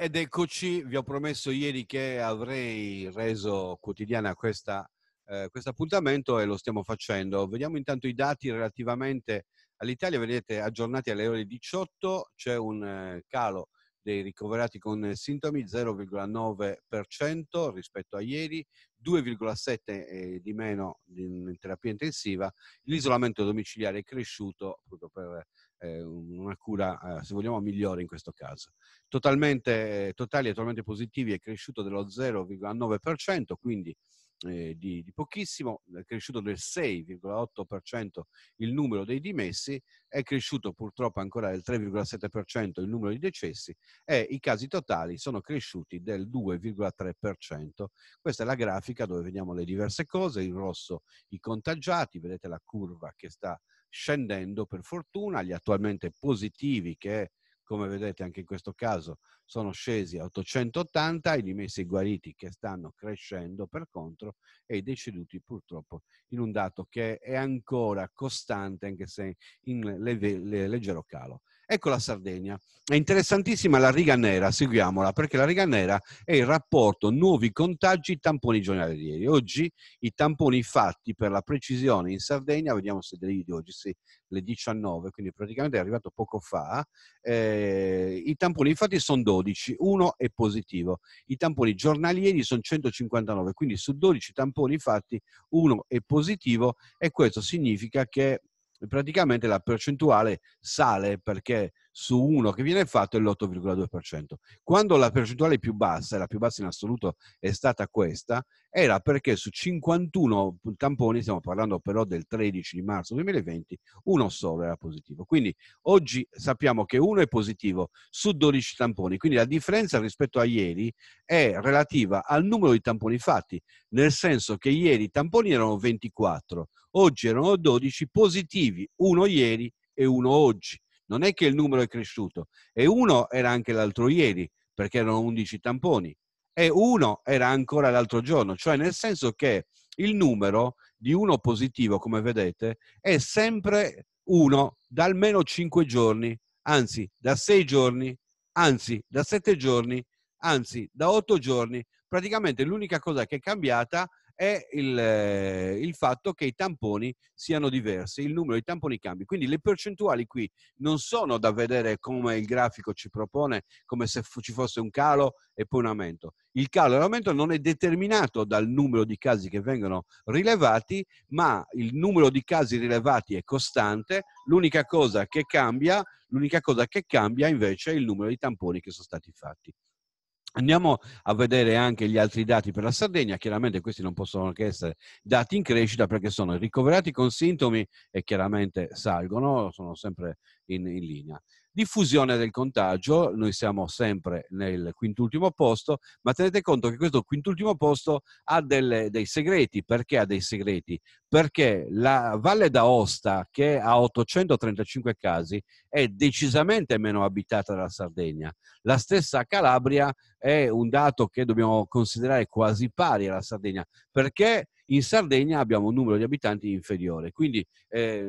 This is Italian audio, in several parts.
Ed eccoci, vi ho promesso ieri che avrei reso quotidiana questa, eh, questo appuntamento e lo stiamo facendo. Vediamo intanto i dati relativamente all'Italia, vedete aggiornati alle ore 18, c'è un eh, calo dei ricoverati con eh, sintomi 0,9% rispetto a ieri, 2,7% eh, di meno in terapia intensiva, l'isolamento domiciliare è cresciuto proprio per eh, una cura, eh, se vogliamo, migliore in questo caso. Totalmente, totali e totalmente positivi è cresciuto dello 0,9%, quindi eh, di, di, pochissimo, è cresciuto del 6,8% il numero dei dimessi, è cresciuto purtroppo ancora del 3,7% il numero di decessi e i casi totali sono cresciuti del 2,3%. Questa è la grafica dove vediamo le diverse cose, in rosso i contagiati, vedete la curva che sta scendendo per fortuna, gli attualmente positivi che è come vedete anche in questo caso sono scesi a 880, i dimessi guariti che stanno crescendo per contro e i deceduti purtroppo in un dato che è ancora costante anche se in leggero calo. Ecco la Sardegna. È interessantissima la riga nera, seguiamola, perché la riga nera è il rapporto nuovi contagi tamponi giornalieri. Oggi i tamponi fatti per la precisione in Sardegna, vediamo se delle di oggi, sì, le 19, quindi praticamente è arrivato poco fa, eh, i tamponi fatti sono 12, uno è positivo. I tamponi giornalieri sono 159, quindi su 12 tamponi fatti uno è positivo e questo significa che praticamente la percentuale sale perché su uno che viene fatto è l'8,2%. Quando la percentuale più bassa, e la più bassa in assoluto è stata questa, era perché su 51 tamponi, stiamo parlando però del 13 di marzo 2020, uno solo era positivo. Quindi oggi sappiamo che uno è positivo su 12 tamponi, quindi la differenza rispetto a ieri è relativa al numero di tamponi fatti, nel senso che ieri i tamponi erano 24, oggi erano 12 positivi, uno ieri e uno oggi non è che il numero è cresciuto e uno era anche l'altro ieri perché erano 11 tamponi e uno era ancora l'altro giorno, cioè nel senso che il numero di uno positivo, come vedete, è sempre uno da almeno 5 giorni, anzi da 6 giorni, anzi da 7 giorni, anzi da 8 giorni. Praticamente l'unica cosa che è cambiata è il, eh, il, fatto che i tamponi siano diversi, il numero di tamponi cambia. Quindi le percentuali qui non sono da vedere come il grafico ci propone, come se ci fosse un calo e poi un aumento. Il calo e l'aumento non è determinato dal numero di casi che vengono rilevati, ma il numero di casi rilevati è costante, l'unica cosa che cambia, l'unica cosa che cambia invece è il numero di tamponi che sono stati fatti. Andiamo a vedere anche gli altri dati per la Sardegna, chiaramente questi non possono che essere dati in crescita perché sono ricoverati con sintomi e chiaramente salgono, sono sempre in, in linea. Diffusione del contagio, noi siamo sempre nel quintultimo posto, ma tenete conto che questo quintultimo posto ha delle, dei segreti. Perché ha dei segreti? Perché la Valle d'Aosta, che ha 835 casi, è decisamente meno abitata della Sardegna. La stessa Calabria è un dato che dobbiamo considerare quasi pari alla Sardegna, perché in Sardegna abbiamo un numero di abitanti inferiore. Quindi, eh,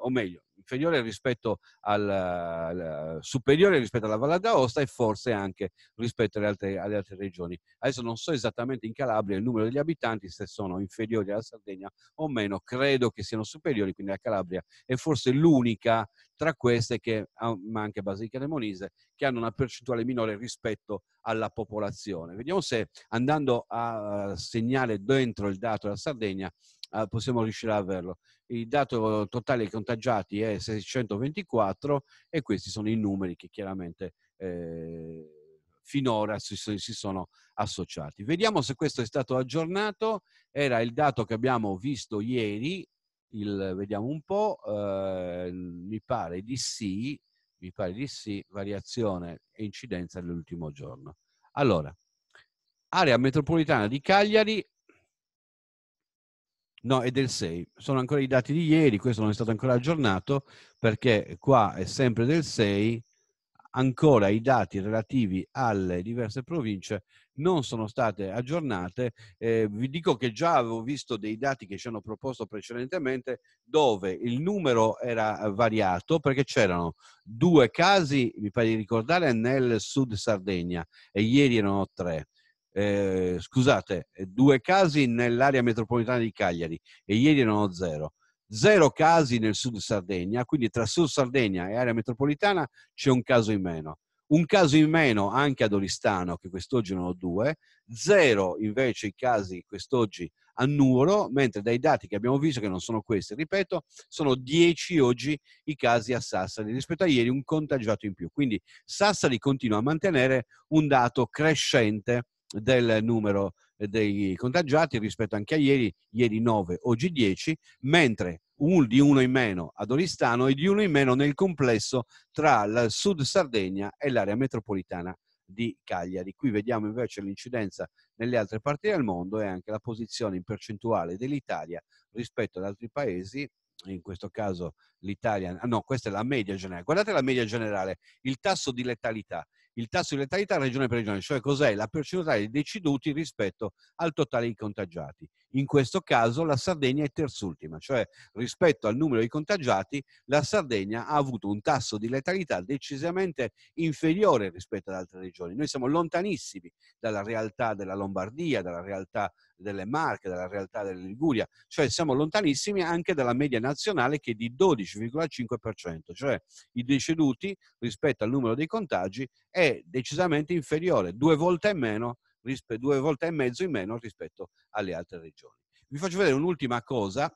o meglio, inferiore rispetto al, al superiore rispetto alla Valle d'Aosta e forse anche rispetto alle altre, alle altre, regioni. Adesso non so esattamente in Calabria il numero degli abitanti, se sono inferiori alla Sardegna o meno, credo che siano superiori, quindi la Calabria è forse l'unica tra queste che, ma anche Basilica e Monise, che hanno una percentuale minore rispetto alla popolazione. Vediamo se andando a segnare dentro il dato della Sardegna Ah, possiamo riuscire ad averlo. Il dato totale dei contagiati è 624 e questi sono i numeri che chiaramente eh, finora si, si, sono associati. Vediamo se questo è stato aggiornato. Era il dato che abbiamo visto ieri, il, vediamo un po', eh, mi pare di sì, mi pare di sì, variazione e incidenza dell'ultimo giorno. Allora, area metropolitana di Cagliari No, è del 6. Sono ancora i dati di ieri, questo non è stato ancora aggiornato perché qua è sempre del 6. Ancora i dati relativi alle diverse province non sono state aggiornate. Eh, vi dico che già avevo visto dei dati che ci hanno proposto precedentemente dove il numero era variato perché c'erano due casi, mi pare di ricordare, nel sud Sardegna e ieri erano tre Ehm, eh, scusate, due casi nell'area metropolitana di Cagliari e ieri erano zero. Zero casi nel sud Sardegna, quindi tra sud Sardegna e area metropolitana c'è un caso in meno. Un caso in meno anche ad Oristano, che quest'oggi non ho due, zero invece i casi quest'oggi a Nuoro, mentre dai dati che abbiamo visto, che non sono questi, ripeto, sono dieci oggi i casi a Sassari, rispetto a ieri un contagiato in più. Quindi Sassari continua a mantenere un dato crescente del numero dei contagiati rispetto anche a ieri, ieri 9, oggi 10, mentre un, di uno in meno ad Oristano e di uno in meno nel complesso tra il Sud Sardegna e l'area metropolitana di Cagliari. Qui vediamo invece l'incidenza nelle altre parti del mondo e anche la posizione in percentuale dell'Italia rispetto ad altri paesi in questo caso l'Italia, no, questa è la media generale. Guardate la media generale, il tasso di letalità il tasso di letalità regione per regione, cioè cos'è la percentuale dei deceduti rispetto al totale di contagiati. In questo caso la Sardegna è terzultima, cioè rispetto al numero di contagiati la Sardegna ha avuto un tasso di letalità decisamente inferiore rispetto ad altre regioni. Noi siamo lontanissimi dalla realtà della Lombardia, dalla realtà delle Marche, della realtà della Liguria, cioè siamo lontanissimi anche dalla media nazionale che è di 12,5%, cioè i deceduti rispetto al numero dei contagi è decisamente inferiore, due volte, meno, due volte e mezzo in meno rispetto alle altre regioni. Vi faccio vedere un'ultima cosa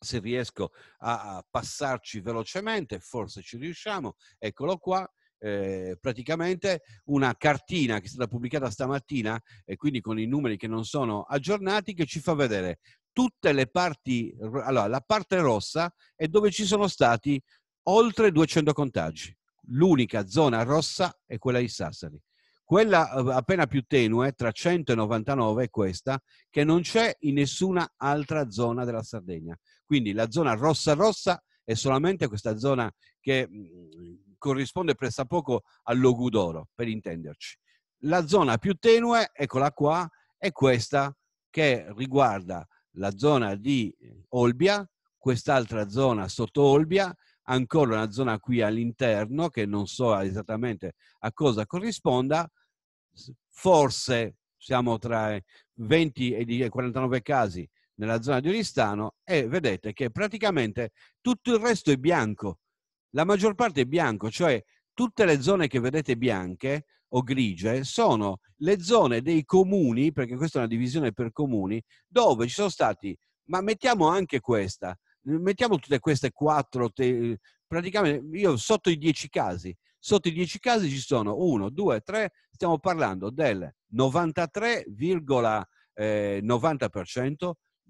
se riesco a passarci velocemente, forse ci riusciamo, eccolo qua, eh, praticamente una cartina che è stata pubblicata stamattina e quindi con i numeri che non sono aggiornati che ci fa vedere tutte le parti, allora la parte rossa è dove ci sono stati oltre 200 contagi. L'unica zona rossa è quella di Sassari. Quella eh, appena più tenue, tra 199, è questa, che non c'è in nessuna altra zona della Sardegna. Quindi la zona rossa rossa è solamente questa zona che mm, corrisponde pressappoco al all'Ogudoro, per intenderci. La zona più tenue, eccola qua, è questa che riguarda la zona di Olbia, quest'altra zona sotto Olbia, ancora una zona qui all'interno che non so esattamente a cosa corrisponda, forse siamo tra 20 e 49 casi nella zona di Oristano e vedete che praticamente tutto il resto è bianco, la maggior parte è bianco, cioè tutte le zone che vedete bianche o grigie sono le zone dei comuni, perché questa è una divisione per comuni, dove ci sono stati, ma mettiamo anche questa, mettiamo tutte queste quattro, praticamente io sotto i dieci casi, sotto i dieci casi ci sono uno, due, tre, stiamo parlando del 93,90% eh,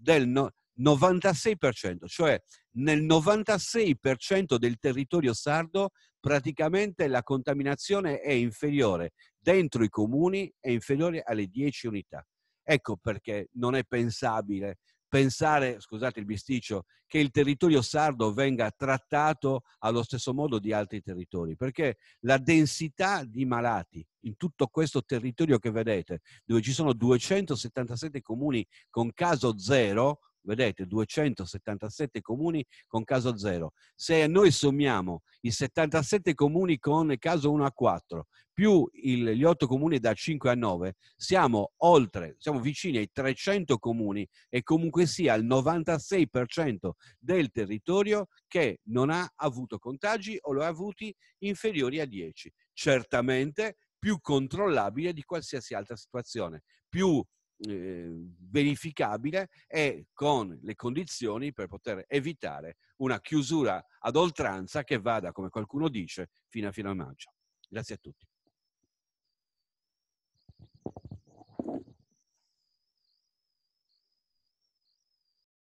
del, no, 96%, cioè nel 96% del territorio sardo praticamente la contaminazione è inferiore, dentro i comuni è inferiore alle 10 unità. Ecco perché non è pensabile pensare, scusate il bisticcio, che il territorio sardo venga trattato allo stesso modo di altri territori, perché la densità di malati in tutto questo territorio che vedete, dove ci sono 277 comuni con caso zero, vedete 277 comuni con caso zero. Se noi sommiamo i 77 comuni con caso 1 a 4 più il, gli 8 comuni da 5 a 9, siamo oltre, siamo vicini ai 300 comuni e comunque sia il 96% del territorio che non ha avuto contagi o lo ha avuti inferiori a 10. Certamente più controllabile di qualsiasi altra situazione, più eh, verificabile e con le condizioni per poter evitare una chiusura ad oltranza che vada, come qualcuno dice, fino a fine maggio. Grazie a tutti.